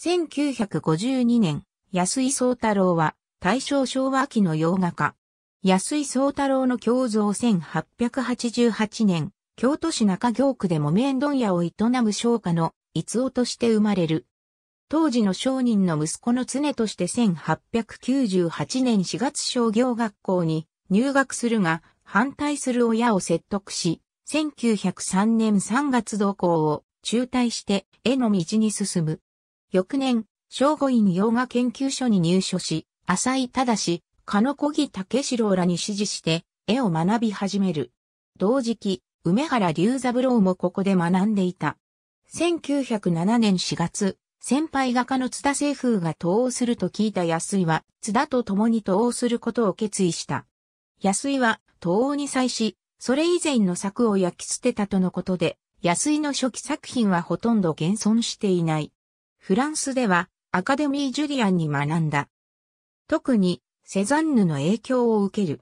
1952年、安井宗太郎は大正昭和期の洋画家。安井宗太郎の胸像1888年、京都市中京区で木綿問屋を営む商家の逸夫として生まれる。当時の商人の息子の常として1898年4月商業学校に入学するが、反対する親を説得し、1903年3月同行を中退して絵の道に進む。翌年、正午院洋画研究所に入所し、浅井正、鹿野小木武四郎らに指示して、絵を学び始める。同時期、梅原龍三郎もここで学んでいた。1907年4月、先輩画家の津田清風が投稿すると聞いた安井は、津田と共に投稿することを決意した。安井は東応に際し、それ以前の作を焼き捨てたとのことで、安井の初期作品はほとんど現存していない。フランスではアカデミー・ジュリアンに学んだ。特にセザンヌの影響を受ける。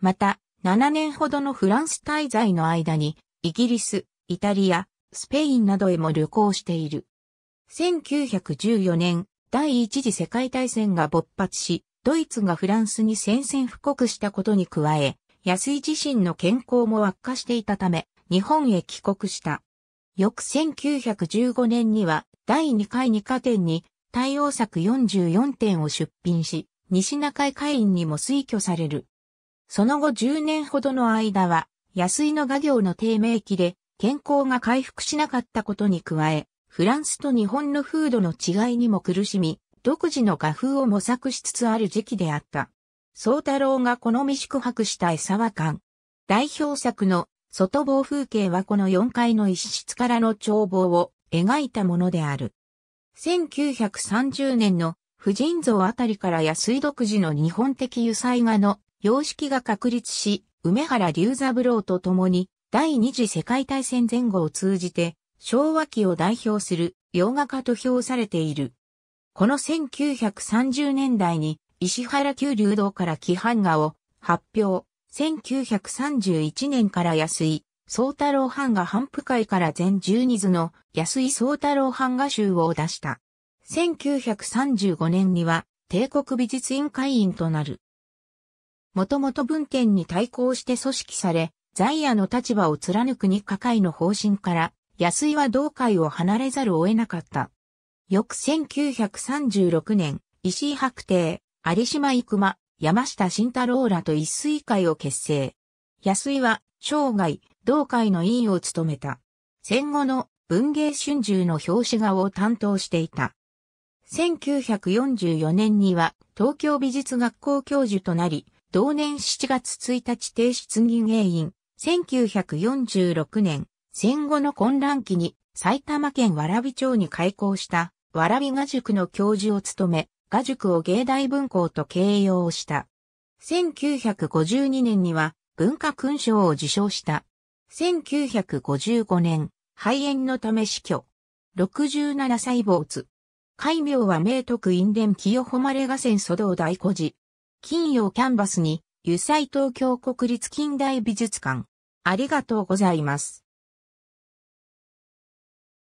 また、7年ほどのフランス滞在の間に、イギリス、イタリア、スペインなどへも旅行している。1914年、第一次世界大戦が勃発し、ドイツがフランスに宣戦布告したことに加え、安井自身の健康も悪化していたため、日本へ帰国した。翌1915年には第2回2課展に対応策44点を出品し、西中井会員にも推挙される。その後10年ほどの間は、安井の画業の低迷期で、健康が回復しなかったことに加え、フランスと日本の風土の違いにも苦しみ、独自の画風を模索しつつある時期であった。宗太郎が好み宿泊した餌は館。代表作の外房風景はこの4階の一室からの眺望を描いたものである。1930年の婦人像あたりから安井独自の日本的油彩画の様式が確立し、梅原龍三郎と共に第二次世界大戦前後を通じて昭和期を代表する洋画家と評されている。この1930年代に石原旧流堂から規範画を発表。1931年から安井、宗太郎版画反布会から全12図の安井宗太郎版画集を出した。1935年には帝国美術院会員となる。もともと文献に対抗して組織され、在野の立場を貫く日課会の方針から、安井は同会を離れざるを得なかった。翌1936年、石井白帝、有島育間、山下慎太郎らと一水会を結成。安井は、生涯、同会の委員を務めた。戦後の文芸春秋の表紙画を担当していた。1944年には東京美術学校教授となり、同年7月1日提出議芸員、1946年、戦後の混乱期に埼玉県蕨町に開校した蕨画塾の教授を務め、画塾を芸大文校と形容した。1952年には文化勲章を受章した1955年、肺炎のため死去。67歳没。海名は明徳院伝清誉河川祖道大古寺。金曜キャンバスに、油彩東京国立近代美術館。ありがとうございます。